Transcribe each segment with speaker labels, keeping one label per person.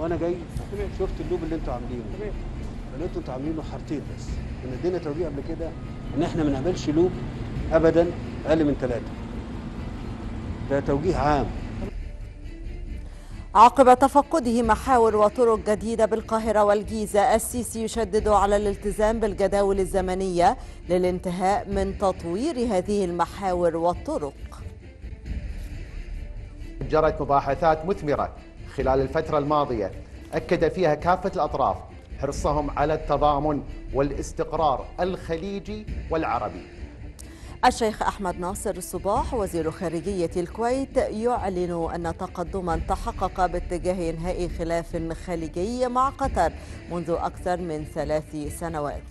Speaker 1: وانا جاي شفت اللوب اللي انتوا عاملينه اللي انتوا عاملينه حارتين بس كنا ادينا توجيه قبل كده ان احنا ما نعملش لوب ابدا اقل من ثلاثه ده توجيه عام
Speaker 2: عقب تفقده محاور وطرق جديدة بالقاهرة والجيزة السيسي يشدد على الالتزام بالجداول الزمنية للانتهاء من تطوير هذه المحاور والطرق
Speaker 3: جرت مباحثات مثمرة خلال الفترة الماضية أكد فيها كافة الأطراف حرصهم على التضامن والاستقرار الخليجي والعربي
Speaker 2: الشيخ أحمد ناصر الصباح وزير خارجية الكويت يعلن أن تقدما تحقق باتجاه إنهاء خلاف خليجي مع قطر منذ أكثر من ثلاث سنوات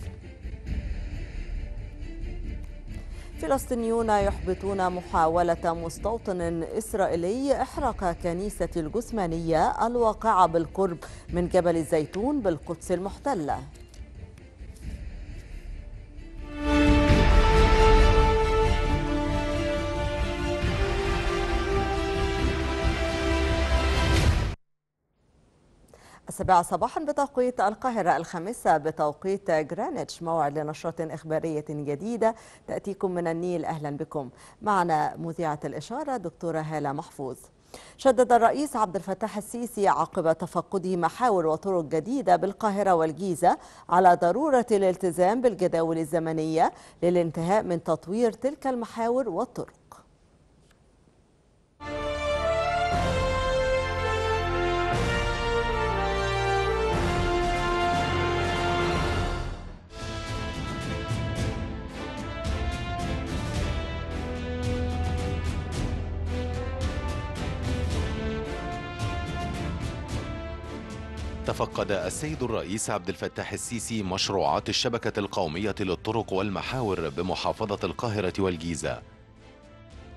Speaker 2: فلسطينيون يحبطون محاولة مستوطن إسرائيلي إحراق كنيسة الجثمانية الواقعة بالقرب من جبل الزيتون بالقدس المحتلة السابعة صباحا بتوقيت القاهرة الخامسة بتوقيت جرانيتش موعد لنشرة إخبارية جديدة تأتيكم من النيل أهلا بكم معنا مذيعة الإشارة دكتورة هالة محفوظ شدد الرئيس عبد الفتاح السيسي عقب تفقده محاور وطرق جديدة بالقاهرة والجيزة على ضرورة الالتزام بالجداول الزمنية للانتهاء من تطوير تلك المحاور والطرق
Speaker 4: تفقد السيد الرئيس عبد الفتاح السيسي مشروعات الشبكة القومية للطرق والمحاور بمحافظة القاهرة والجيزة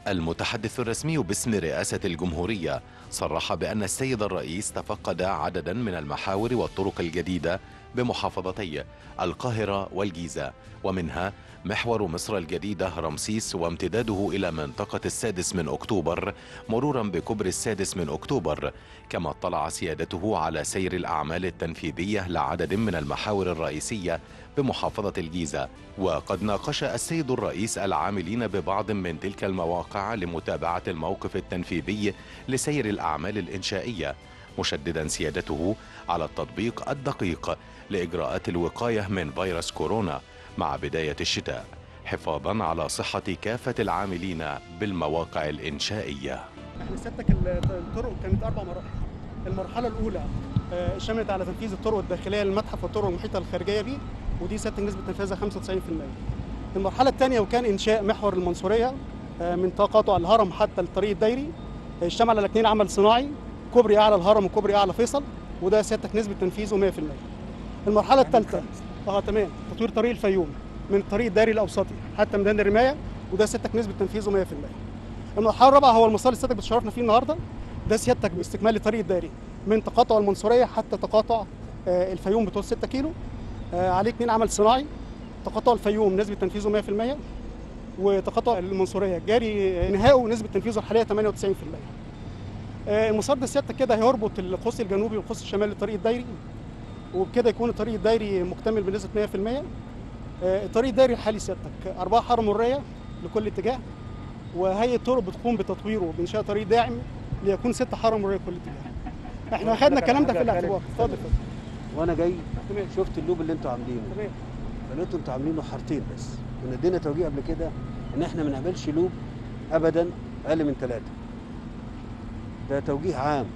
Speaker 4: المتحدث الرسمي باسم رئاسة الجمهورية صرح بأن السيد الرئيس تفقد عددا من المحاور والطرق الجديدة بمحافظتي القاهرة والجيزة ومنها محور مصر الجديدة رمسيس وامتداده إلى منطقة السادس من أكتوبر مرورا بكبر السادس من أكتوبر كما اطلع سيادته على سير الأعمال التنفيذية لعدد من المحاور الرئيسية بمحافظة الجيزة وقد ناقش السيد الرئيس العاملين ببعض من تلك المواقع لمتابعة الموقف التنفيذي لسير الأعمال الإنشائية مشددا سيادته على التطبيق الدقيق لإجراءات الوقاية من فيروس كورونا مع بداية الشتاء حفاظا على صحة كافة العاملين بالمواقع الإنشائية
Speaker 5: احنا سيادتك الطرق كانت أربع مراحل المرحلة الأولى آه، شملت على تنفيذ الطرق الداخلية للمتحف والطرق المحيطة الخارجية به ودي سيادتك نسبة تنفيذها 95% المرحلة الثانية وكان إنشاء محور المنصورية آه، من تقاطع الهرم حتى الطريق الدايري اشتمل آه، على اثنين عمل صناعي كوبري أعلى الهرم وكوبري أعلى فيصل وده سيادتك نسبة تنفيذه 100% المرحلة الثالثة اه تمام تطوير طريق الفيوم من طريق الدائري الاوسطي حتى ميدان الرمايه وده سيادتك نسبه تنفيذه 100% المرحله الرابعه هو المسار اللي سيادتك بتشرفنا فيه النهارده ده سيادتك باستكمال طريق الدائري من تقاطع المنصوريه حتى تقاطع آه، الفيوم بتوع 6 كيلو آه، عليه اثنين عمل صناعي تقاطع الفيوم نسبه تنفيذه 100% وتقاطع المنصوريه جاري آه، نهائه نسبه تنفيذه الحاليه 98% المسار ده سيادتك كده هيربط القوس الجنوبي والقوس الشمالي للطريق الدائري وبكده يكون الطريق الدايري مكتمل بنسبه 100% آه، الطريق الدايري الحالي سيادتك اربعه حاره مريه لكل اتجاه وهيئه الطرق بتقوم بتطويره بانشاء طريق داعم ليكون ست حاره مريه لكل
Speaker 6: اتجاه احنا اخذنا الكلام ده في الاعتبار
Speaker 5: اتفضل وانا جاي
Speaker 1: شفت اللوب اللي انتوا عاملينه فلقيتوا انتوا عاملينه حارتين بس كنا ادينا توجيه قبل كده ان احنا ما نعملش لوب ابدا اقل من ثلاثه ده توجيه عام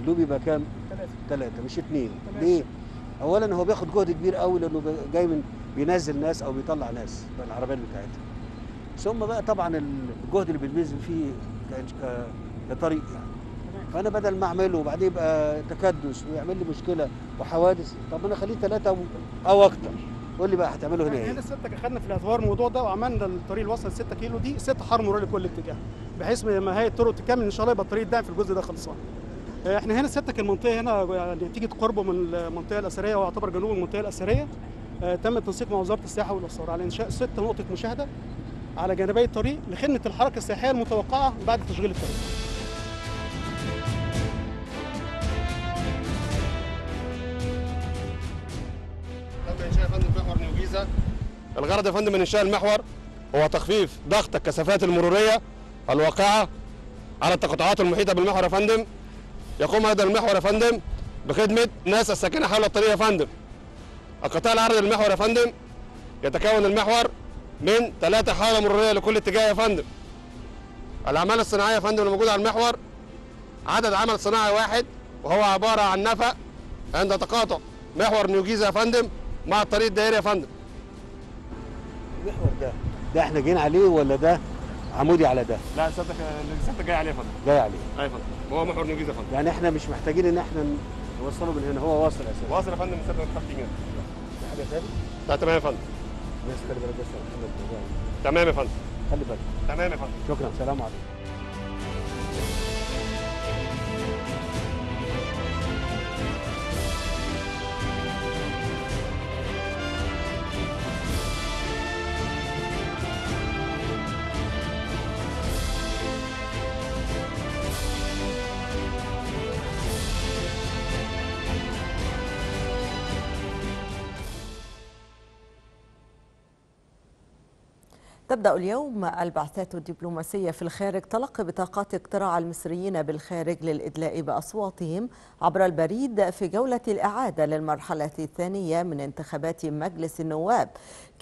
Speaker 1: اللوب يبقى كام؟ ثلاثة ثلاثة مش اثنين ليه؟ أولا هو بياخد جهد كبير قوي لأنه جاي من بينزل ناس أو بيطلع ناس بالعربيات بتاعتها ثم بقى طبعا الجهد اللي بيتبذل فيه آه، كطريق يعني فانا بدل ما اعمله وبعدين يبقى تكدس ويعمل لي مشكله وحوادث طب انا أخليه ثلاثه او اكتر قول لي بقى هتعمله هنا يعني ايه؟ احنا
Speaker 5: لسه اخذنا في الأدوار الموضوع ده وعملنا الطريق اللي وصل 6 كيلو دي ست حرم مرور لكل اتجاه بحيث ما هي الطرق تكمل ان شاء الله يبقى الطريق ده في الجزء ده خلصان احنا هنا سيادتك المنطقه هنا يعني نتيجه قربه من المنطقه الاثريه ويعتبر جنوب المنطقه الاثريه آه، تم التنسيق مع وزاره السياحه والاثار على انشاء ست نقطه مشاهده على جانبي الطريق لخدمه الحركه السياحيه المتوقعه بعد تشغيل الطريق. الغرض يا فندم من انشاء المحور هو تخفيف ضغط الكثافات المروريه الواقعه على التقاطعات المحيطه بالمحور يا فندم يقوم هذا المحور يا فندم بخدمه ناس الساكنه حول الطريق يا فندم القطاع العرضي للمحور يا فندم يتكون المحور من ثلاثة حاله مرورية لكل اتجاه يا فندم الأعمال الصناعية يا فندم الموجودة على المحور عدد عمل صناعي واحد وهو عبارة عن نفق عند تقاطع محور نيوجيزا يا فندم مع الطريق الدائري يا فندم المحور ده
Speaker 1: ده احنا جايين عليه ولا ده عمودي على ده؟ لا سيادتك جاي عليه يا فندم جاي عليه ايوه فندم هو محور نيوجيز يا فندم يعني احنا مش محتاجين ان احنا
Speaker 5: نوصله من هنا هو واصل اساسا واصل يا فندم من سنه تحت يمين حاجه تاني؟ لا تمام يا فندم بس خلي بالك بس تمام يا فندم خلي
Speaker 1: بالك تمام يا فندم شكرا سلام عليكم
Speaker 2: تبدأ اليوم البعثات الدبلوماسية في الخارج تلقي بطاقات اقتراع المصريين بالخارج للإدلاء بأصواتهم عبر البريد في جولة الإعادة للمرحلة الثانية من انتخابات مجلس النواب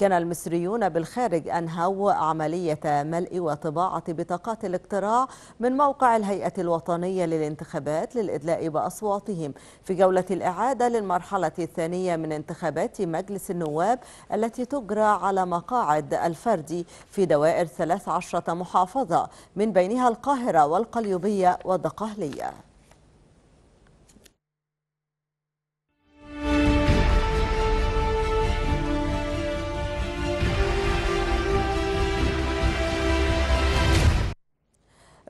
Speaker 2: كان المصريون بالخارج أنهوا عملية ملء وطباعة بطاقات الاقتراع من موقع الهيئة الوطنية للانتخابات للإدلاء بأصواتهم في جولة الإعادة للمرحلة الثانية من انتخابات مجلس النواب التي تجرى على مقاعد الفردي في دوائر 13 محافظة من بينها القاهرة والقليوبية والدقهلية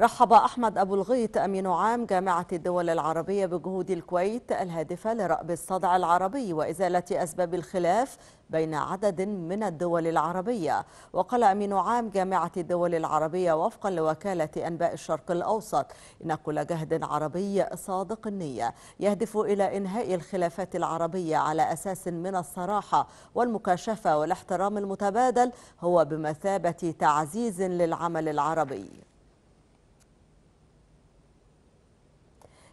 Speaker 2: رحب أحمد أبو الغيط أمين عام جامعة الدول العربية بجهود الكويت الهادفة لرأب الصدع العربي وإزالة أسباب الخلاف بين عدد من الدول العربية وقال أمين عام جامعة الدول العربية وفقا لوكالة أنباء الشرق الأوسط إن كل جهد عربي صادق النية يهدف إلى إنهاء الخلافات العربية على أساس من الصراحة والمكاشفة والاحترام المتبادل هو بمثابة تعزيز للعمل العربي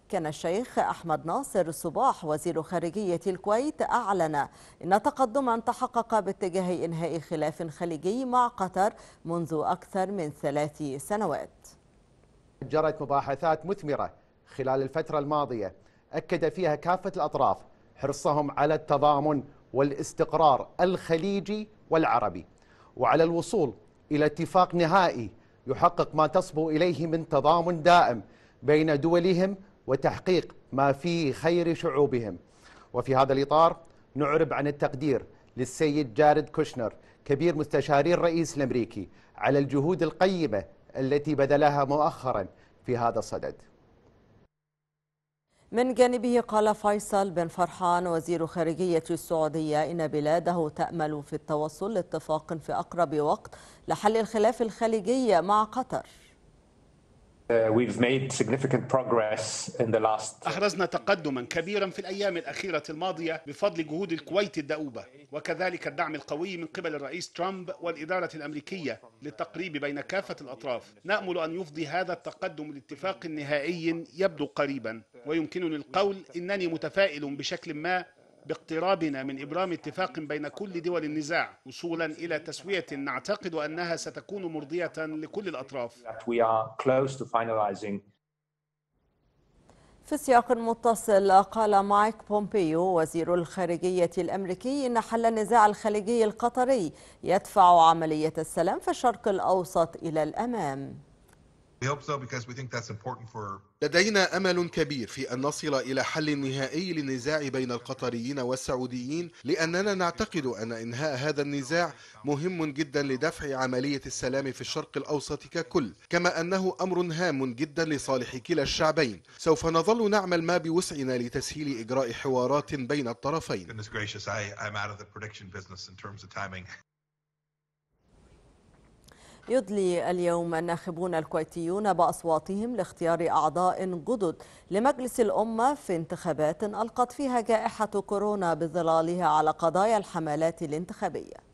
Speaker 2: كان الشيخ أحمد ناصر صباح وزير خارجية الكويت أعلن أن تقدما تحقق باتجاه إنهاء خلاف خليجي مع قطر منذ أكثر من ثلاث سنوات
Speaker 3: جرت مباحثات مثمرة خلال الفترة الماضية أكد فيها كافة الأطراف حرصهم على التضامن والاستقرار الخليجي والعربي وعلى الوصول إلى اتفاق نهائي يحقق ما تصبو إليه من تضامن دائم بين دولهم وتحقيق ما في خير شعوبهم وفي هذا الإطار نعرب عن التقدير للسيد جارد كوشنر كبير مستشاري الرئيس الأمريكي على الجهود القيمة التي بذلها مؤخرا في هذا الصدد
Speaker 2: من جانبه قال فيصل بن فرحان وزير خارجية السعودية إن بلاده تأمل في التوصل لاتفاق في أقرب وقت لحل الخلاف الخليجي مع قطر
Speaker 7: Uh, we've made significant progress in the last... أحرزنا تقدما كبيرا في الأيام الأخيرة الماضية بفضل جهود الكويت الدؤوبة وكذلك الدعم القوي من قبل الرئيس ترامب والإدارة الأمريكية للتقريب بين كافة الأطراف نأمل أن يفضي هذا التقدم لاتفاق نهائي يبدو قريبا ويمكنني القول إنني متفائل بشكل ما باقترابنا من إبرام اتفاق بين كل دول النزاع وصولا إلى تسوية نعتقد أنها ستكون مرضية لكل الأطراف
Speaker 2: في سياق متصل قال مايك بومبيو وزير الخارجية الأمريكي إن حل النزاع الخليجي القطري يدفع عملية السلام في الشرق الأوسط إلى الأمام
Speaker 4: لدينا أمل كبير في أن نصل إلى حل نهائي للنزاع بين القطريين والسعوديين لأننا نعتقد أن إنهاء هذا النزاع مهم جدا لدفع عملية السلام في الشرق الأوسط ككل كما أنه أمر هام جدا لصالح كلا الشعبين سوف نظل نعمل ما بوسعنا لتسهيل إجراء حوارات بين الطرفين
Speaker 2: يدلي اليوم الناخبون الكويتيون بأصواتهم لاختيار أعضاء جدد لمجلس الأمة في انتخابات ألقت فيها جائحة كورونا بظلالها على قضايا الحملات الانتخابية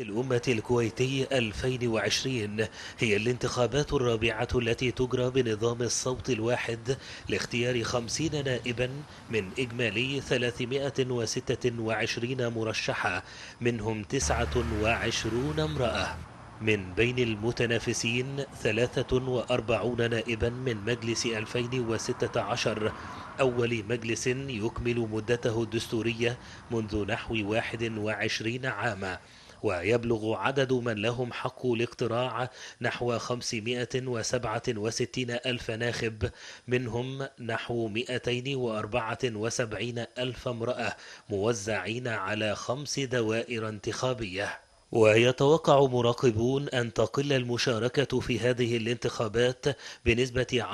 Speaker 8: الأمة الكويتي 2020 هي الانتخابات الرابعة التي تجرى بنظام الصوت الواحد لاختيار 50 نائبا من إجمالي 326 مرشحة منهم 29 امرأة من بين المتنافسين 43 نائبا من مجلس 2016 أول مجلس يكمل مدته الدستورية منذ نحو 21 عاماً ويبلغ عدد من لهم حق الاقتراع نحو 567 ألف ناخب منهم نحو 274 ألف امرأة موزعين على خمس دوائر انتخابية ويتوقع مراقبون أن تقل المشاركة في هذه الانتخابات بنسبة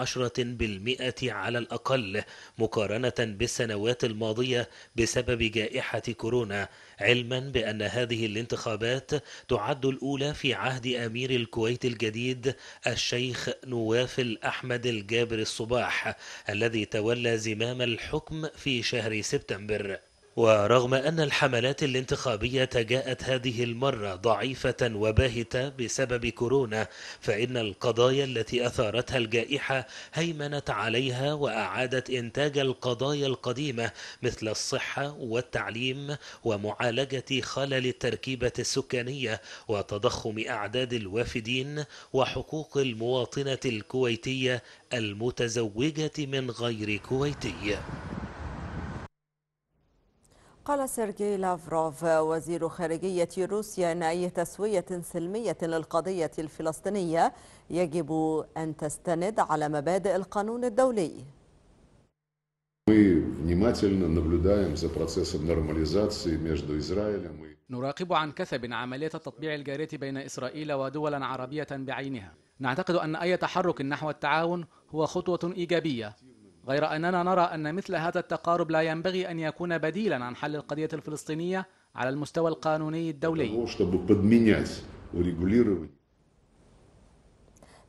Speaker 8: 10% على الأقل مقارنة بالسنوات الماضية بسبب جائحة كورونا علما بأن هذه الانتخابات تعد الأولى في عهد أمير الكويت الجديد الشيخ نواف الأحمد الجابر الصباح الذي تولى زمام الحكم في شهر سبتمبر ورغم أن الحملات الانتخابية جاءت هذه المرة ضعيفة وباهتة بسبب كورونا فإن القضايا التي أثارتها الجائحة هيمنت عليها وأعادت إنتاج القضايا القديمة مثل الصحة والتعليم ومعالجة خلل التركيبة السكانية وتضخم أعداد الوافدين وحقوق المواطنة الكويتية المتزوجة من غير كويتي
Speaker 2: قال سيرجي لافروف وزير خارجية روسيا أن أي تسوية سلمية للقضية الفلسطينية يجب أن تستند على مبادئ القانون الدولي
Speaker 9: نراقب عن كثب عملية التطبيع الجارية بين إسرائيل ودولا عربية بعينها نعتقد أن أي تحرك نحو التعاون هو خطوة إيجابية غير أننا نرى أن مثل هذا التقارب لا ينبغي أن يكون بديلا عن حل القضية الفلسطينية على المستوى القانوني الدولي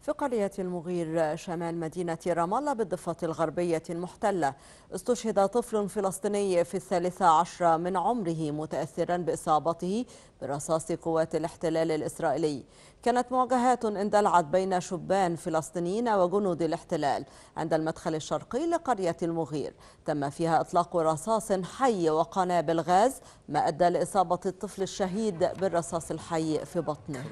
Speaker 2: في قرية المغير شمال مدينة رام الله بالضفة الغربية المحتلة استشهد طفل فلسطيني في الثالثة عشرة من عمره متأثرا بإصابته برصاص قوات الاحتلال الإسرائيلي كانت مواجهات اندلعت بين شبان فلسطينيين وجنود الاحتلال عند المدخل الشرقي لقرية المغير تم فيها إطلاق رصاص حي وقنابل غاز ما أدى لإصابة الطفل الشهيد بالرصاص الحي في بطنه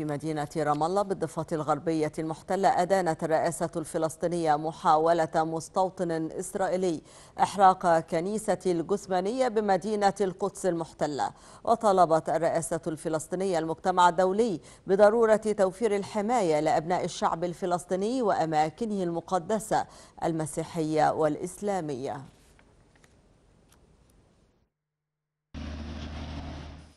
Speaker 2: في مدينة رام الله بالضفة الغربية المحتلة أدانت الرئاسة الفلسطينية محاولة مستوطن إسرائيلي إحراق كنيسة الجثمانية بمدينة القدس المحتلة وطلبت الرئاسة الفلسطينية المجتمع الدولي بضرورة توفير الحماية لأبناء الشعب الفلسطيني وأماكنه المقدسة المسيحية والإسلامية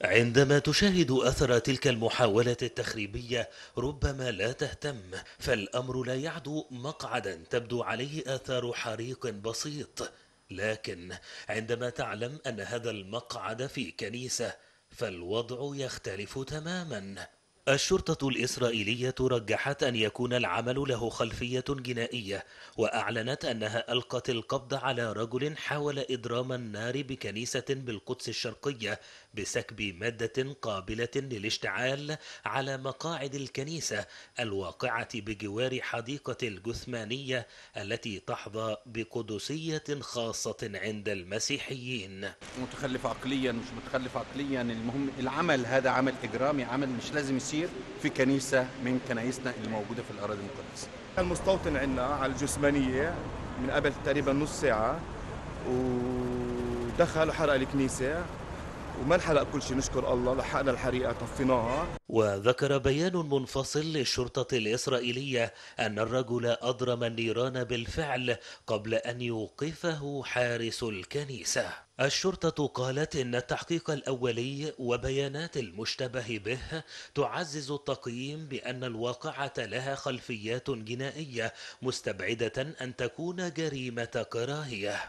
Speaker 8: عندما تشاهد أثر تلك المحاولة التخريبية ربما لا تهتم فالأمر لا يعدو مقعدا تبدو عليه آثار حريق بسيط لكن عندما تعلم أن هذا المقعد في كنيسة فالوضع يختلف تماما الشرطة الإسرائيلية رجحت أن يكون العمل له خلفية جنائية وأعلنت أنها ألقت القبض على رجل حاول إضرام النار بكنيسة بالقدس الشرقية بسكب مادة قابلة للاشتعال على مقاعد الكنيسة الواقعة بجوار حديقة الجثمانية التي تحظى بقدسية خاصة عند المسيحيين متخلف عقليا مش متخلف عقليا المهم العمل هذا عمل إجرامي عمل مش لازم التبشير في كنيسه من
Speaker 4: كنايسنا اللي موجوده في الاراضي المقدسه. المستوطن عندنا على الجسمانيه من قبل
Speaker 5: تقريبا نص ساعه ودخل وحرق الكنيسه وما انحرق كل شيء نشكر الله لحقنا الحريقه طفيناها
Speaker 8: وذكر بيان منفصل للشرطه الاسرائيليه ان الرجل اضرم النيران بالفعل قبل ان يوقفه حارس الكنيسه الشرطة قالت إن التحقيق الأولي وبيانات المشتبه به تعزز التقييم بأن الواقعة لها خلفيات جنائية مستبعدة أن تكون جريمة كراهية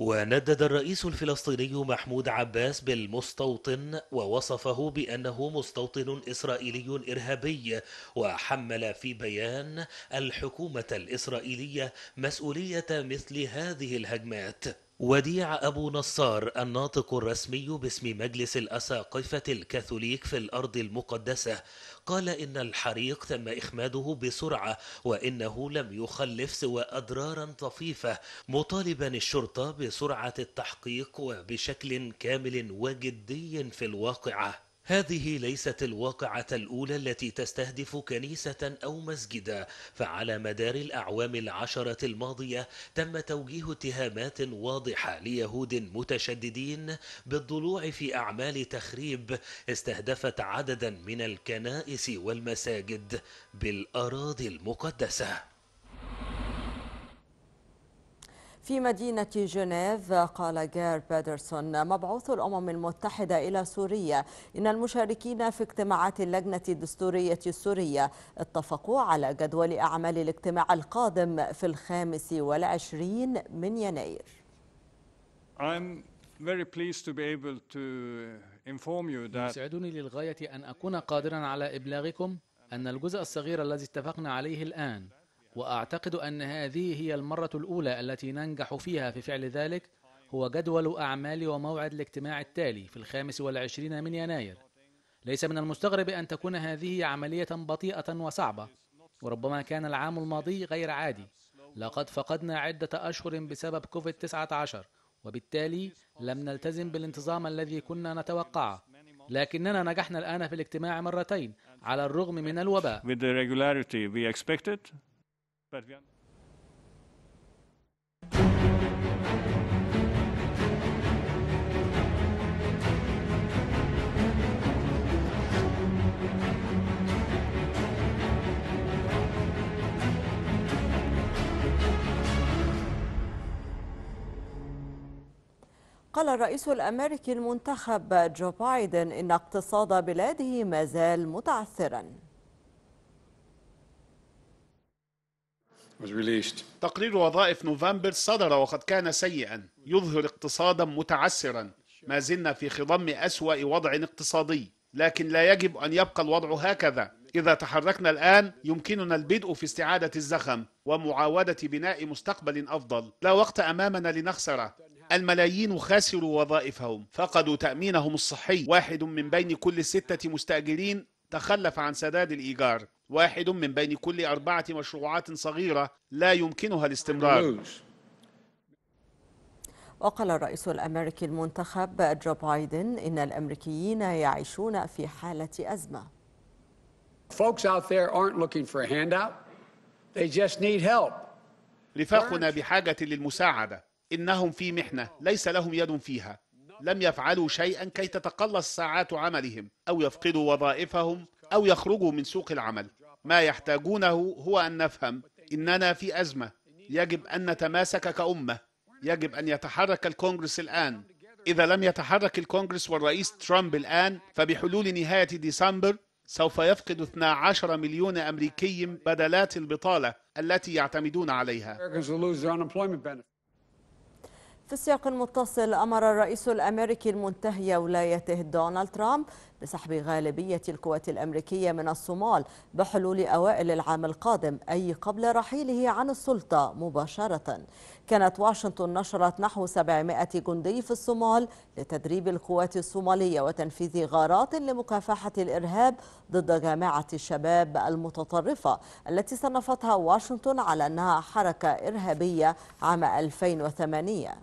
Speaker 8: وندد الرئيس الفلسطيني محمود عباس بالمستوطن ووصفه بأنه مستوطن إسرائيلي إرهابي وحمل في بيان الحكومة الإسرائيلية مسؤولية مثل هذه الهجمات وديع أبو نصار الناطق الرسمي باسم مجلس الأساقفة الكاثوليك في الأرض المقدسة قال إن الحريق تم إخماده بسرعة وإنه لم يخلف سوى أضرارا طفيفة مطالبا الشرطة بسرعة التحقيق وبشكل كامل وجدي في الواقعة هذه ليست الواقعة الأولى التي تستهدف كنيسة أو مسجدا فعلى مدار الأعوام العشرة الماضية تم توجيه اتهامات واضحة ليهود متشددين بالضلوع في أعمال تخريب استهدفت عددا من الكنائس والمساجد بالأراضي المقدسة
Speaker 2: في مدينة جنيف قال جير بيدرسون مبعوث الأمم المتحدة إلى سوريا إن المشاركين في اجتماعات اللجنة الدستورية السورية اتفقوا على جدول أعمال الاجتماع القادم في الخامس والعشرين من يناير
Speaker 1: I'm very pleased to be able to
Speaker 9: inform you that يسعدني للغاية أن أكون قادرا على إبلاغكم أن الجزء الصغير الذي اتفقنا عليه الآن وأعتقد أن هذه هي المرة الأولى التي ننجح فيها في فعل ذلك هو جدول أعمال وموعد الاجتماع التالي في الخامس والعشرين من يناير ليس من المستغرب أن تكون هذه عملية بطيئة وصعبة وربما كان العام الماضي غير عادي لقد فقدنا عدة أشهر بسبب كوفيد 19 وبالتالي لم نلتزم بالانتظام الذي كنا نتوقعه لكننا نجحنا الآن في الاجتماع مرتين على الرغم من الوباء
Speaker 1: but we are
Speaker 2: قال الرئيس الأمريكي المنتخب جو بايدن إن اقتصاد بلاده ما زال متعثراً
Speaker 7: تقرير وظائف نوفمبر صدر وقد كان سيئا يظهر اقتصادا متعسرا ما زلنا في خضم أسوأ وضع اقتصادي لكن لا يجب أن يبقى الوضع هكذا إذا تحركنا الآن يمكننا البدء في استعادة الزخم ومعاودة بناء مستقبل أفضل لا وقت أمامنا لنخسره الملايين خاسروا وظائفهم فقدوا تأمينهم الصحي واحد من بين كل ستة مستأجرين تخلف عن سداد الإيجار واحد من بين كل أربعة مشروعات صغيرة لا يمكنها الاستمرار
Speaker 2: وقال الرئيس الأمريكي المنتخب جو بايدن إن الأمريكيين يعيشون في حالة أزمة Folks out there aren't looking
Speaker 7: for a handout. They just need help. رفاقنا بحاجة للمساعدة إنهم في محنة ليس لهم يد فيها لم يفعلوا شيئا كي تتقلص ساعات عملهم أو يفقدوا وظائفهم أو يخرجوا من سوق العمل ما يحتاجونه هو ان نفهم اننا في ازمه يجب ان نتماسك كامه يجب ان يتحرك الكونغرس الان اذا لم يتحرك الكونغرس والرئيس ترامب الان فبحلول نهايه ديسمبر سوف يفقد 12 مليون امريكي بدلات البطاله التي يعتمدون عليها
Speaker 2: في السياق المتصل أمر الرئيس الأمريكي المنتهي ولايته دونالد ترامب لسحب غالبية القوات الأمريكية من الصومال بحلول أوائل العام القادم أي قبل رحيله عن السلطة مباشرة كانت واشنطن نشرت نحو 700 جندي في الصومال لتدريب القوات الصومالية وتنفيذ غارات لمكافحة الإرهاب ضد جامعة الشباب المتطرفة التي صنفتها واشنطن على أنها حركة إرهابية عام 2008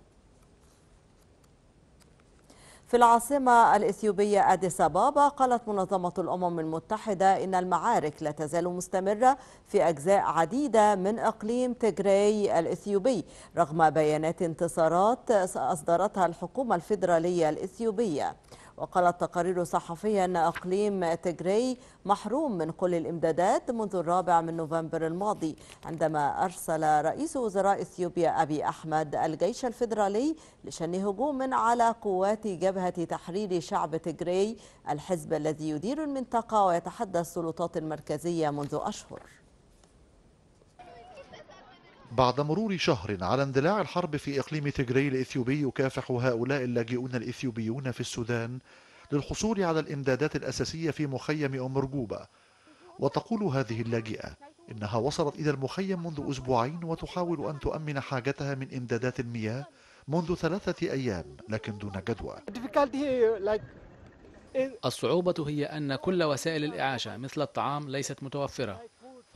Speaker 2: في العاصمة الإثيوبية أديس أبابا قالت منظمة الأمم المتحدة إن المعارك لا تزال مستمرة في أجزاء عديدة من إقليم تجري الإثيوبي رغم بيانات انتصارات أصدرتها الحكومة الفيدرالية الإثيوبية وقالت تقارير صحفية أن أقليم تجري محروم من كل الإمدادات منذ الرابع من نوفمبر الماضي عندما أرسل رئيس وزراء إثيوبيا أبي أحمد الجيش الفيدرالي لشن هجوم على قوات جبهة تحرير شعب تجري الحزب الذي يدير المنطقة ويتحدى السلطات المركزية منذ أشهر
Speaker 6: بعد مرور شهر على اندلاع الحرب في إقليم تجري الإثيوبي يكافح هؤلاء اللاجئون الإثيوبيون في السودان للحصول على الإمدادات الأساسية في مخيم أمرجوبة وتقول هذه اللاجئة إنها وصلت إلى المخيم منذ أسبوعين وتحاول أن تؤمن حاجتها من إمدادات المياه منذ ثلاثة أيام لكن دون جدوى
Speaker 9: الصعوبة هي أن كل وسائل الإعاشة مثل الطعام ليست متوفرة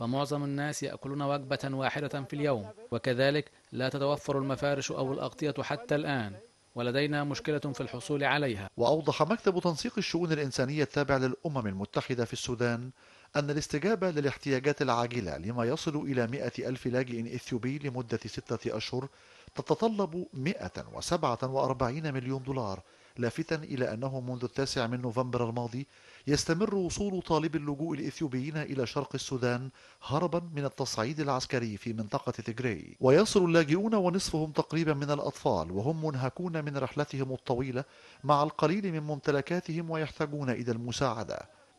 Speaker 9: فمعظم الناس يأكلون وجبة واحدة في اليوم وكذلك لا تتوفر المفارش أو الأغطية حتى الآن ولدينا مشكلة في الحصول عليها
Speaker 6: وأوضح مكتب تنسيق الشؤون الإنسانية التابع للأمم المتحدة في السودان أن الاستجابة للاحتياجات العاجلة لما يصل إلى 100 ألف لاجئ إثيوبي لمدة ستة أشهر تتطلب 147 مليون دولار لافتا إلى أنه منذ التاسع من نوفمبر الماضي يستمر وصول طالب اللجوء الإثيوبيين إلى شرق السودان هربا من التصعيد العسكري في منطقة تجري ويصل اللاجئون ونصفهم تقريبا من الأطفال وهم منهكون من رحلتهم الطويلة مع القليل من ممتلكاتهم ويحتاجون إلى المساعدة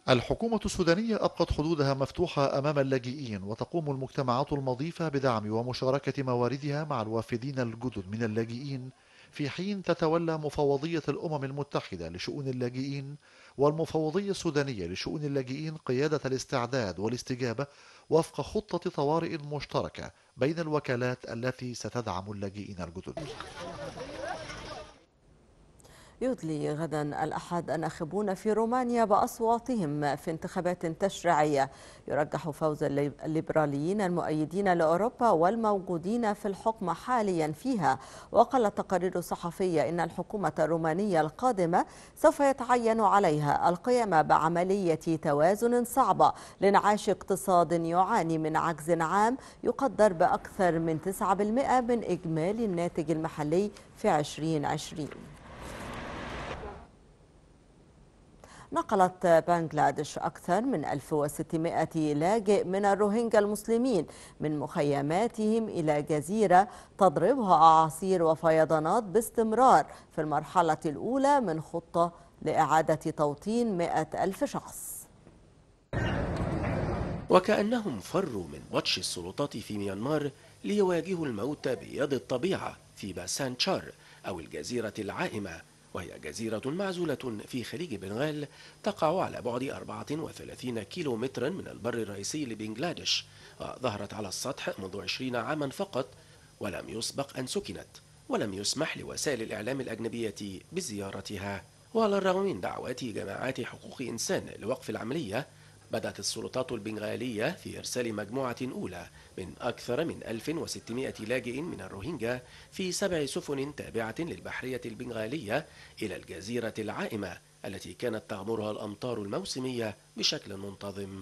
Speaker 6: الحكومة السودانية أبقت حدودها مفتوحة أمام اللاجئين وتقوم المجتمعات المضيفة بدعم ومشاركة مواردها مع الوافدين الجدد من اللاجئين في حين تتولى مفوضية الأمم المتحدة لشؤون اللاجئين والمفوضية السودانية لشؤون اللاجئين قيادة الاستعداد والاستجابة وفق خطة طوارئ مشتركة بين الوكالات التي ستدعم اللاجئين الجدد
Speaker 2: يدلي غدا الأحد الناخبون في رومانيا بأصواتهم في انتخابات تشريعية يرجح فوز الليبراليين المؤيدين لأوروبا والموجودين في الحكم حاليا فيها وقال تقارير صحفية إن الحكومة الرومانية القادمة سوف يتعين عليها القيام بعملية توازن صعبة لانعاش اقتصاد يعاني من عجز عام يقدر بأكثر من 9% من إجمالي الناتج المحلي في 2020 نقلت بنغلاديش أكثر من 1600 لاجئ من الروهينجا المسلمين من مخيماتهم إلى جزيرة تضربها أعاصير وفيضانات باستمرار في المرحلة الأولى من خطة لإعادة توطين 100 ألف شخص وكأنهم
Speaker 10: فروا من بطش السلطات في ميانمار ليواجهوا الموت بيد الطبيعة في باسان تشار أو الجزيرة العائمة وهي جزيرة معزولة في خليج بنغال تقع على بعد 34 كيلو مترا من البر الرئيسي لبنجلاديش وظهرت على السطح منذ 20 عاما فقط ولم يسبق أن سكنت ولم يسمح لوسائل الإعلام الأجنبية بزيارتها وعلى الرغم من دعوات جماعات حقوق إنسان لوقف العملية بدأت السلطات البنغالية في إرسال مجموعة أولى من أكثر من 1600 لاجئ من الروهينجا في سبع سفن تابعة للبحرية البنغالية إلى الجزيرة العائمة التي كانت تعمرها الأمطار الموسمية بشكل منتظم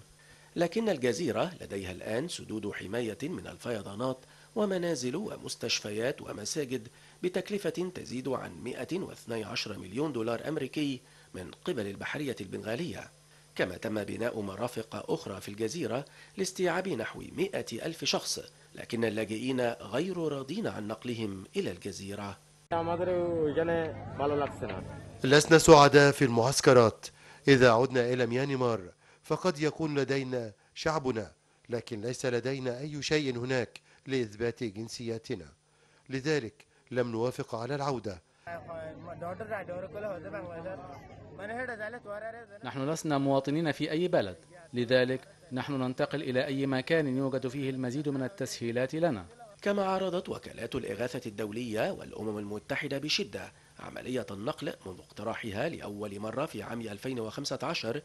Speaker 10: لكن الجزيرة لديها الآن سدود حماية من الفيضانات ومنازل ومستشفيات ومساجد بتكلفة تزيد عن 112 مليون دولار أمريكي من قبل البحرية البنغالية كما تم بناء مرافق أخرى في الجزيرة لاستيعاب نحو مئة ألف شخص لكن اللاجئين غير راضين عن نقلهم إلى الجزيرة
Speaker 6: لسنا سعداء في المعسكرات إذا عدنا إلى ميانمار فقد يكون لدينا شعبنا لكن ليس لدينا أي شيء هناك لإثبات جنسياتنا لذلك لم نوافق على العودة
Speaker 9: نحن لسنا مواطنين في أي بلد لذلك نحن ننتقل إلى أي
Speaker 10: مكان يوجد فيه المزيد من التسهيلات لنا كما عارضت وكالات الإغاثة الدولية والأمم المتحدة بشدة عملية النقل منذ اقتراحها لأول مرة في عام 2015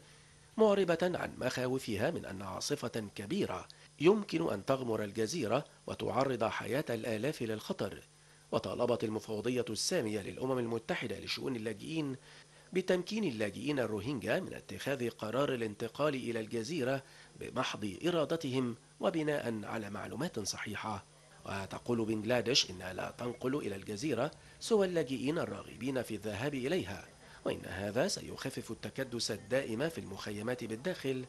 Speaker 10: معربة عن مخاوفها من أن عاصفة كبيرة يمكن أن تغمر الجزيرة وتعرض حياة الآلاف للخطر وطالبت المفوضية السامية للأمم المتحدة لشؤون اللاجئين بتمكين اللاجئين الروهينجا من اتخاذ قرار الانتقال إلى الجزيرة بمحض إرادتهم وبناء على معلومات صحيحة وتقول بنغلاديش إنها لا تنقل إلى الجزيرة سوى اللاجئين الراغبين في الذهاب إليها وإن هذا سيخفف التكدس الدائم في المخيمات بالداخل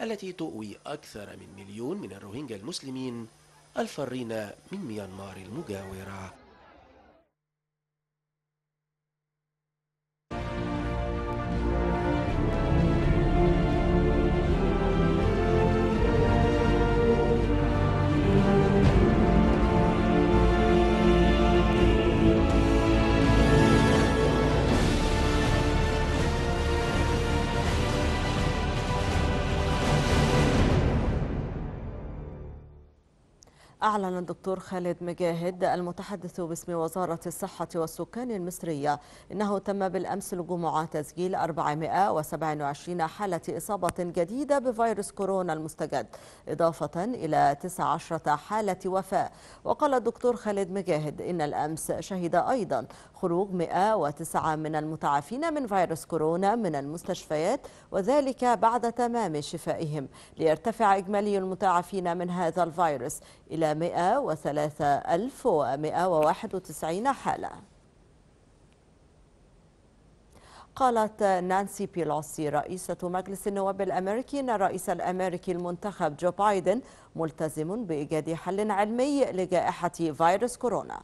Speaker 10: التي تؤوي أكثر من مليون من الروهينجا المسلمين الفارين من ميانمار المجاورة
Speaker 2: أعلن الدكتور خالد مجاهد المتحدث باسم وزارة الصحة والسكان المصرية أنه تم بالأمس الجمعة تسجيل 427 حالة إصابة جديدة بفيروس كورونا المستجد إضافة إلى 19 حالة وفاة وقال الدكتور خالد مجاهد إن الأمس شهد أيضا خروج 109 من المتعافين من فيروس كورونا من المستشفيات وذلك بعد تمام شفائهم ليرتفع إجمالي المتعافين من هذا الفيروس إلى 103191 حالة قالت نانسي بيلوسي رئيسة مجلس النواب الأمريكي أن الرئيس الأمريكي المنتخب جو بايدن ملتزم بإيجاد حل علمي لجائحة فيروس كورونا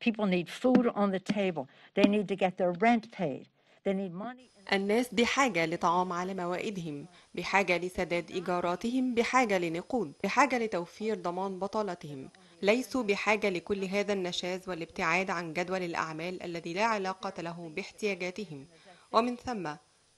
Speaker 2: People need food on the table. They need
Speaker 11: to get their rent paid.
Speaker 2: الناس بحاجة لطعام على موائدهم بحاجة لسداد إيجاراتهم بحاجة لنقود بحاجة لتوفير ضمان بطالتهم ليسوا بحاجة لكل هذا النشاز والابتعاد عن جدول الأعمال الذي لا علاقة له باحتياجاتهم ومن ثم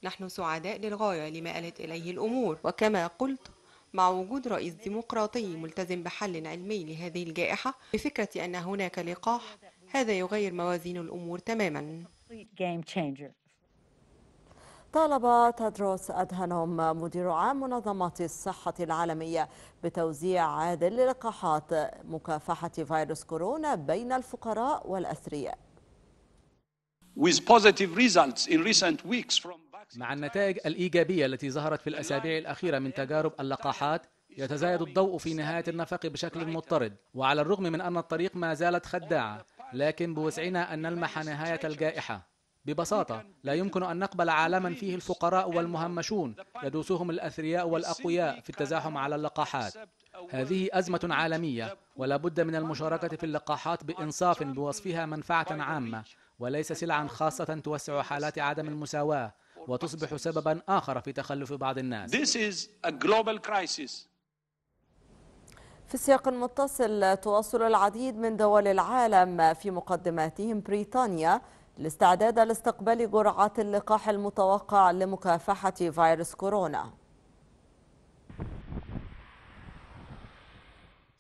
Speaker 2: نحن سعداء للغاية لما آلت إليه الأمور وكما قلت مع وجود رئيس ديمقراطي ملتزم بحل علمي لهذه الجائحة بفكرة أن هناك لقاح هذا يغير موازين الأمور تماما طالب تدروس أدهنوم مدير عام منظمة الصحة العالمية بتوزيع عادل للقاحات مكافحة فيروس كورونا بين الفقراء والأثرياء
Speaker 9: مع النتائج الإيجابية التي ظهرت في الأسابيع الأخيرة من تجارب اللقاحات يتزايد الضوء في نهاية النفق بشكل مضطرد وعلى الرغم من أن الطريق ما زالت خداعة لكن بوسعنا أن نلمح نهاية الجائحة ببساطة لا يمكن أن نقبل عالما فيه الفقراء والمهمشون يدوسهم الأثرياء والأقوياء في التزاحم على اللقاحات هذه أزمة عالمية ولا بد من المشاركة في اللقاحات بإنصاف بوصفها منفعة عامة وليس سلعا خاصة توسع حالات عدم المساواة وتصبح سببا آخر في تخلف بعض الناس
Speaker 7: This is a global crisis.
Speaker 2: في سياق متصل تواصل العديد من دول العالم في مقدماتهم بريطانيا الاستعداد لاستقبال جرعات اللقاح المتوقع لمكافحة فيروس كورونا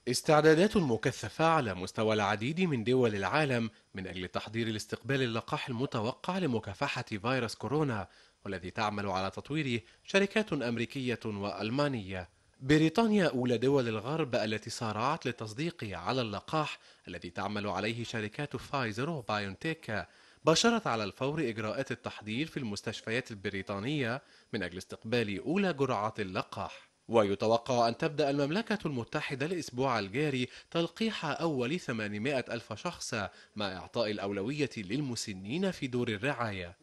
Speaker 12: استعدادات مكثفة على مستوى العديد من دول العالم من أجل تحضير لاستقبال اللقاح المتوقع لمكافحة فيروس كورونا والذي تعمل على تطويره شركات أمريكية وألمانية بريطانيا أولى دول الغرب التي سارعت للتصديق على اللقاح الذي تعمل عليه شركات فايزر وبايونتيك باشرت على الفور إجراءات التحضير في المستشفيات البريطانية من أجل استقبال أولى جرعات اللقاح ويتوقع أن تبدأ المملكة المتحدة الأسبوع الجاري تلقيح أول 800 ألف شخص مع إعطاء الأولوية للمسنين في دور الرعاية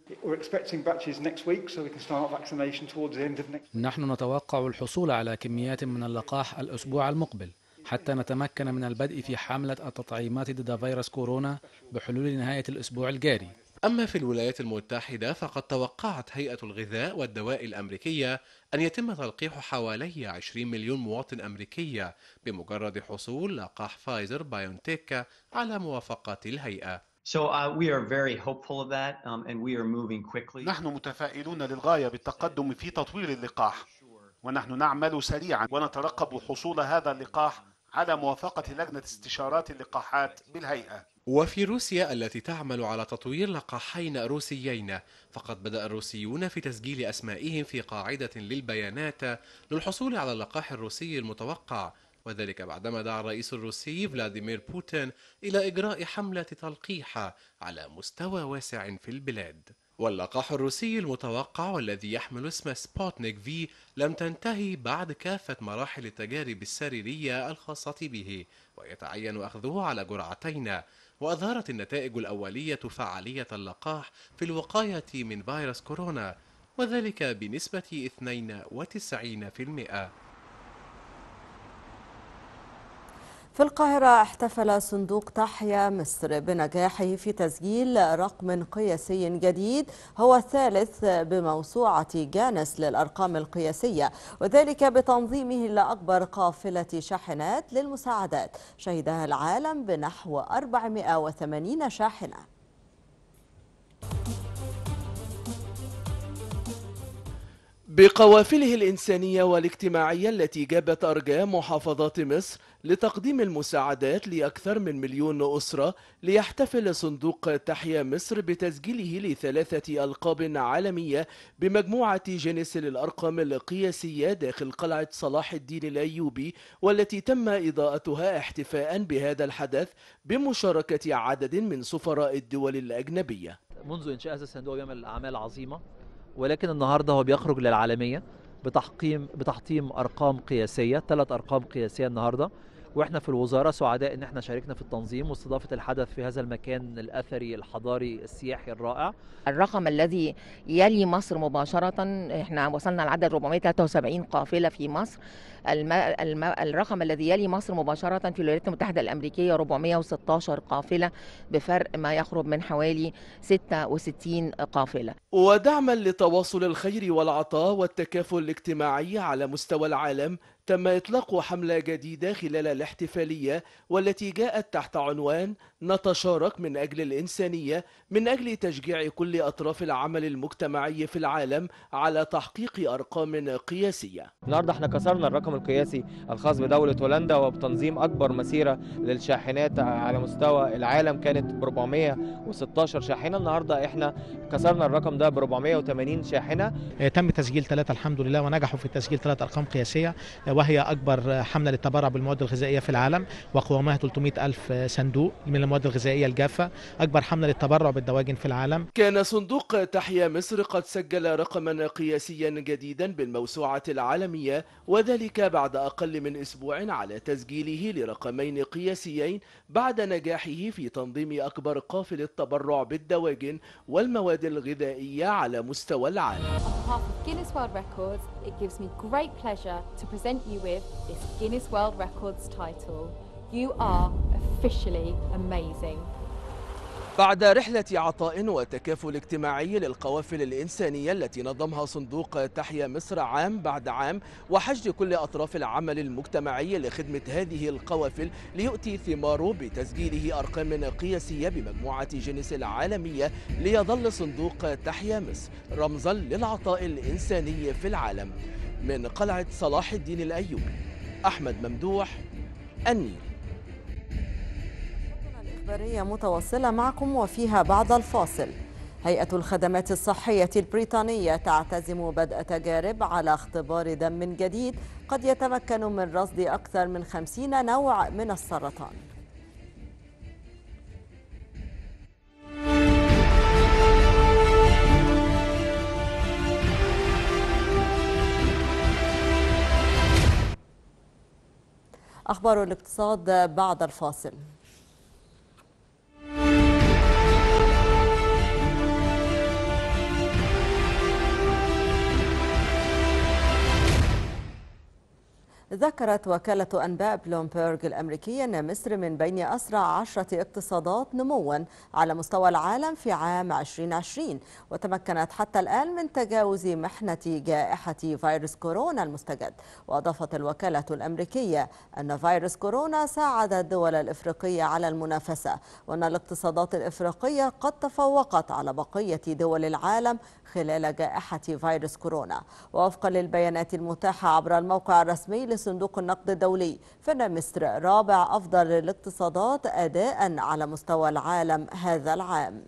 Speaker 1: نحن
Speaker 9: نتوقع الحصول على كميات من اللقاح الأسبوع المقبل حتى نتمكن من البدء
Speaker 12: في حملة التطعيمات ضد فيروس كورونا بحلول نهاية الأسبوع الجاري أما في الولايات المتحدة فقد توقعت هيئة الغذاء والدواء الأمريكية أن يتم تلقيح حوالي 20 مليون مواطن أمريكية بمجرد حصول لقاح فايزر بايونتيك على موافقة الهيئة.
Speaker 7: نحن متفائلون للغاية بالتقدم في تطوير اللقاح ونحن نعمل سريعا ونترقب حصول هذا اللقاح على موافقة لجنة استشارات اللقاحات بالهيئة
Speaker 12: وفي روسيا التي تعمل على تطوير لقاحين روسيين فقد بدأ الروسيون في تسجيل أسمائهم في قاعدة للبيانات للحصول على اللقاح الروسي المتوقع وذلك بعدما دعا الرئيس الروسي فلاديمير بوتين إلى إجراء حملة تلقيح على مستوى واسع في البلاد واللقاح الروسي المتوقع والذي يحمل اسم سبوتنيك في لم تنتهي بعد كافة مراحل التجارب السريرية الخاصة به ويتعين أخذه على جرعتين وأظهرت النتائج الأولية فعالية اللقاح في الوقاية من فيروس كورونا وذلك بنسبة 92%
Speaker 2: في القاهرة احتفل صندوق تحيا مصر بنجاحه في تسجيل رقم قياسي جديد هو الثالث بموسوعة جانس للأرقام القياسية وذلك بتنظيمه لأكبر قافلة شاحنات للمساعدات شهدها العالم بنحو 480 شاحنة
Speaker 13: بقوافله الإنسانية والاجتماعية التي جابت أرجاء محافظات مصر لتقديم المساعدات لأكثر من مليون أسرة ليحتفل صندوق تحيا مصر بتسجيله لثلاثة ألقاب عالمية بمجموعة جينيس للأرقام القياسية داخل قلعة صلاح الدين الأيوبي والتي تم إضاءتها احتفاء بهذا الحدث بمشاركة عدد من سفراء الدول الأجنبية
Speaker 8: منذ إنشاء هذا الصندوق يعمل أعمال عظيمة ولكن النهارده هو بيخرج للعالميه بتحطيم بتحطيم ارقام قياسيه ثلاث ارقام قياسيه النهارده واحنا في الوزاره سعداء ان احنا شاركنا في التنظيم واستضافه الحدث في هذا المكان الاثري الحضاري السياحي الرائع.
Speaker 11: الرقم الذي يلي مصر مباشره احنا وصلنا لعدد 473 قافله في مصر الم... الم... الرقم الذي يلي مصر مباشره في الولايات المتحده الامريكيه 416 قافله بفرق ما يقرب من حوالي 66 قافله.
Speaker 13: ودعما لتواصل الخير والعطاء والتكافل الاجتماعي على مستوى العالم تم إطلاق حملة جديدة خلال الاحتفالية والتي جاءت تحت عنوان نتشارك من أجل الإنسانية من أجل تشجيع كل أطراف العمل المجتمعي في العالم على تحقيق أرقام قياسية
Speaker 1: النهاردة احنا كسرنا الرقم القياسي الخاص بدولة هولندا وبتنظيم أكبر مسيرة للشاحنات على مستوى العالم كانت ب 416 شاحنة النهاردة احنا كسرنا الرقم ده ب 480 شاحنة
Speaker 9: تم تسجيل ثلاثة الحمد لله ونجحوا في تسجيل ثلاثة أرقام قياسية وهي أكبر حملة للتبرع بالمواد الغذائية في العالم وقوامها 300 ألف صندوق من المواد الغذائية الجافة أكبر حملة للتبرع بالدواجن في العالم
Speaker 13: كان صندوق تحيا مصر قد سجل رقما قياسيا جديدا بالموسوعة العالمية وذلك بعد أقل من أسبوع على تسجيله لرقمين قياسيين بعد نجاحه في تنظيم أكبر قافل التبرع بالدواجن والمواد الغذائية على مستوى العالم
Speaker 11: it gives me great pleasure to present you with this Guinness World Records title. You are officially amazing.
Speaker 13: بعد رحلة عطاء وتكافل اجتماعي للقوافل الإنسانية التي نظمها صندوق تحيا مصر عام بعد عام وحشد كل أطراف العمل المجتمعي لخدمة هذه القوافل ليؤتي ثماره بتسجيله أرقام قياسية بمجموعة جنس العالمية ليظل صندوق تحيا مصر رمزا للعطاء الإنساني في العالم من قلعة صلاح الدين الأيوبي أحمد ممدوح النيل
Speaker 2: إخبارية متواصلة معكم وفيها بعد الفاصل هيئة الخدمات الصحية البريطانية تعتزم بدء تجارب على اختبار دم جديد قد يتمكن من رصد أكثر من 50 نوع من السرطان أخبار الاقتصاد بعد الفاصل ذكرت وكالة أنباء بلومبيرغ الأمريكية أن مصر من بين أسرع عشرة اقتصادات نموا على مستوى العالم في عام 2020 وتمكنت حتى الآن من تجاوز محنة جائحة فيروس كورونا المستجد وأضافت الوكالة الأمريكية أن فيروس كورونا ساعد الدول الإفريقية على المنافسة وأن الاقتصادات الإفريقية قد تفوقت على بقية دول العالم خلال جائحة فيروس كورونا ووفقا للبيانات المتاحة عبر الموقع الرسمي صندوق النقد الدولي فإن مصر رابع أفضل الاقتصادات أداء على مستوى العالم هذا العام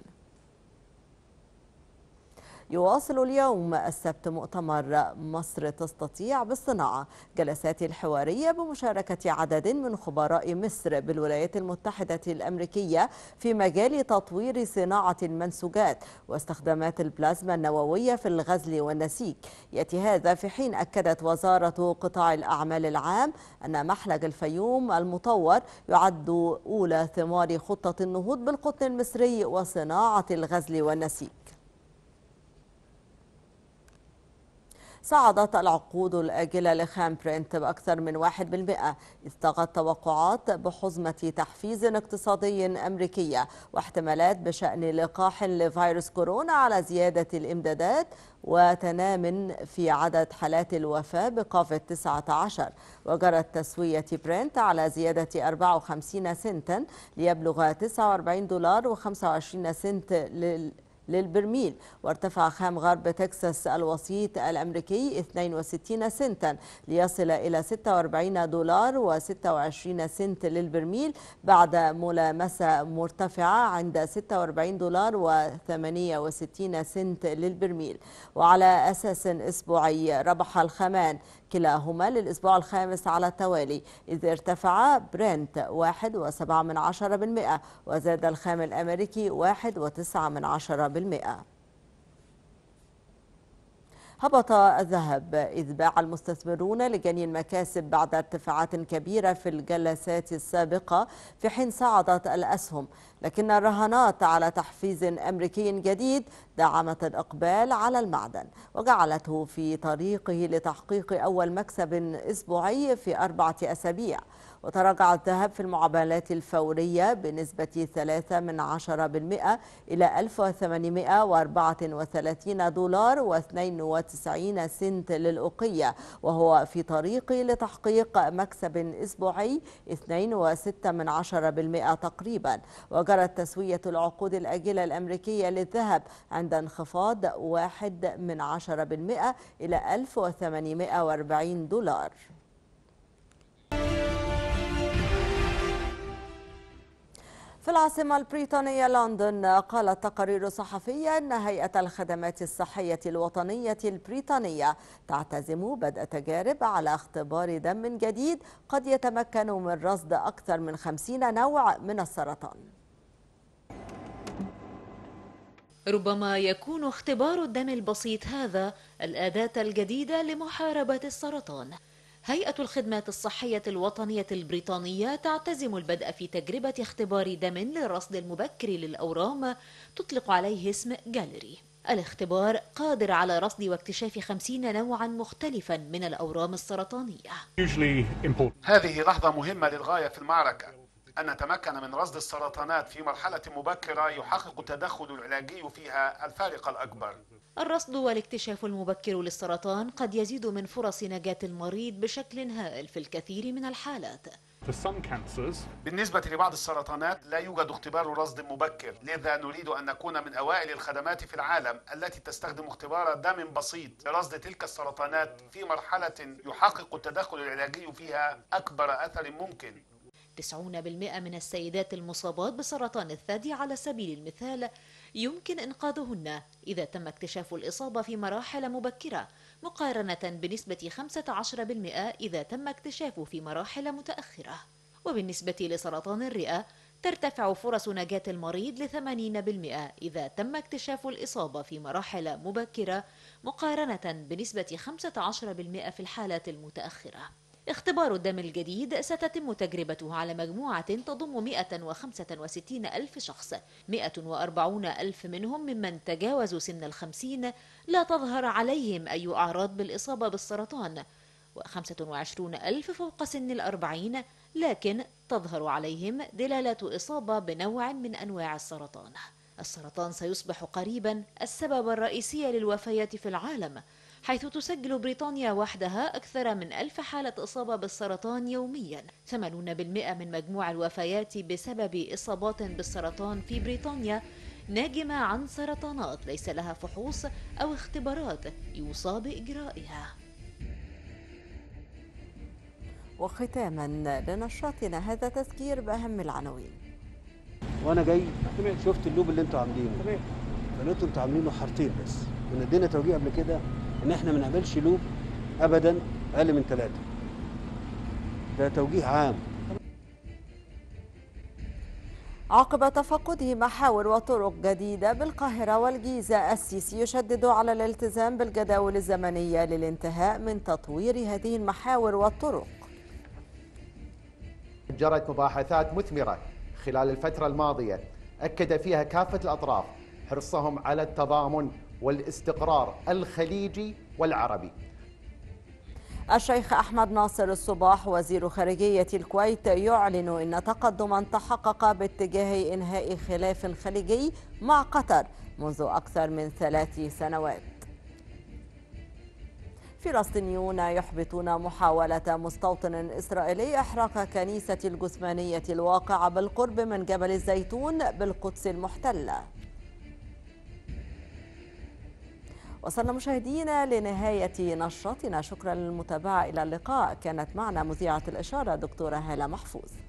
Speaker 2: يواصل اليوم السبت مؤتمر مصر تستطيع بالصناعة جلسات الحوارية بمشاركة عدد من خبراء مصر بالولايات المتحدة الأمريكية في مجال تطوير صناعة المنسوجات واستخدامات البلازما النووية في الغزل والنسيج يأتي هذا في حين أكدت وزارة قطاع الأعمال العام أن محلج الفيوم المطور يعد أولى ثمار خطة النهوض بالقطن المصري وصناعة الغزل والنسيج صعدت العقود الآجلة لخام برنت بأكثر من 1% إذ طغت توقعات بحزمة تحفيز اقتصادي أمريكية واحتمالات بشأن لقاح لفيروس كورونا على زيادة الإمدادات وتنام في عدد حالات الوفاة بكوفيد 19 وجرت تسوية برنت على زيادة 54 سنتا ليبلغ 49 دولار و25 سنت لل للبرميل وارتفع خام غرب تكساس الوسيط الأمريكي 62 سنتا ليصل إلى 46 دولار و26 سنت للبرميل بعد ملامسة مرتفعة عند 46 دولار و68 سنت للبرميل وعلى أساس أسبوعي ربح الخمان كلاهما للأسبوع الخامس على التوالي إذ ارتفع برنت 1.7% وزاد الخام الأمريكي 1.9% هبط الذهب إذ باع المستثمرون لجني المكاسب بعد ارتفاعات كبيرة في الجلسات السابقة في حين صعدت الأسهم لكن الرهانات على تحفيز أمريكي جديد دعمت الإقبال على المعدن وجعلته في طريقه لتحقيق أول مكسب أسبوعي في أربعة أسابيع وتراجع الذهب في المعاملات الفورية بنسبة 3 من بالمئة إلى 1834 دولار و92 سنت للأوقية وهو في طريق لتحقيق مكسب أسبوعي 2.6 من بالمئة تقريبا وجرت تسوية العقود الأجلة الأمريكية للذهب عند انخفاض 1 من 10 بالمئة إلى 1840 دولار في العاصمة البريطانية لندن قالت تقارير صحفية أن هيئة الخدمات الصحية الوطنية البريطانية تعتزم بدء تجارب على اختبار دم جديد قد يتمكن من رصد أكثر من 50 نوع من السرطان
Speaker 11: ربما يكون اختبار الدم البسيط هذا الأداة الجديدة لمحاربة السرطان هيئة الخدمات الصحية الوطنية البريطانية تعتزم البدء في تجربة اختبار دم للرصد المبكر للأورام تطلق عليه اسم جاليري الاختبار قادر على رصد واكتشاف خمسين نوعا مختلفا من الأورام السرطانية
Speaker 7: هذه لحظة مهمة للغاية في المعركة أن نتمكن من رصد السرطانات في مرحلة مبكرة يحقق التدخل العلاجي فيها الفارق الأكبر
Speaker 11: الرصد والاكتشاف المبكر للسرطان قد يزيد من فرص نجاة المريض بشكل هائل في الكثير من الحالات
Speaker 7: بالنسبة لبعض السرطانات لا يوجد اختبار رصد مبكر لذا نريد أن نكون من أوائل الخدمات في العالم التي تستخدم اختبار دم بسيط لرصد تلك السرطانات في مرحلة يحقق التدخل العلاجي فيها أكبر أثر ممكن
Speaker 11: 90% من السيدات المصابات بسرطان الثدي على سبيل المثال يمكن إنقاذهن إذا تم اكتشاف الإصابة في مراحل مبكرة مقارنة بنسبة 15% إذا تم اكتشافه في مراحل متأخرة وبالنسبة لسرطان الرئة ترتفع فرص نجاة المريض ل 80% إذا تم اكتشاف الإصابة في مراحل مبكرة مقارنة بنسبة 15% في الحالات المتأخرة اختبار الدم الجديد ستتم تجربته على مجموعة تضم 165 ألف شخص 140 ألف منهم ممن تجاوزوا سن الخمسين لا تظهر عليهم أي أعراض بالإصابة بالسرطان و25 ألف فوق سن الأربعين لكن تظهر عليهم دلالة إصابة بنوع من أنواع السرطان السرطان سيصبح قريبا السبب الرئيسي للوفيات في العالم حيث تسجل بريطانيا وحدها أكثر من ألف حالة إصابة بالسرطان يوميا 80% من مجموع الوفيات بسبب إصابات بالسرطان في بريطانيا ناجمة عن سرطانات ليس
Speaker 2: لها فحوص أو اختبارات يوصى بإجرائها وختاما لنشاطنا هذا تذكير بأهم العناوين
Speaker 1: وأنا جاي شفت اللوب اللي انتوا عاملينه اللي انتوا عاملينه حارتين بس ونادينا توجيه قبل كده ان احنا ما نعملش لوب ابدا اقل من ثلاثه ده توجيه عام
Speaker 2: عقب تفقده محاور وطرق جديدة بالقاهرة والجيزة السيسي يشدد على الالتزام بالجداول الزمنية للانتهاء من تطوير هذه المحاور والطرق
Speaker 3: جرت مباحثات مثمرة خلال الفترة الماضية أكد فيها كافة الأطراف حرصهم على التضامن والاستقرار الخليجي والعربي
Speaker 2: الشيخ أحمد ناصر الصباح وزير خارجية الكويت يعلن أن تقدما تحقق باتجاه إنهاء خلاف خليجي مع قطر منذ أكثر من ثلاث سنوات فلسطينيون يحبطون محاولة مستوطن إسرائيلي إحراق كنيسة الجثمانية الواقعة بالقرب من جبل الزيتون بالقدس المحتلة وصلنا مشاهدينا لنهاية نشرتنا شكرا للمتابعة إلى اللقاء كانت معنا مذيعة الإشارة دكتورة هالة محفوظ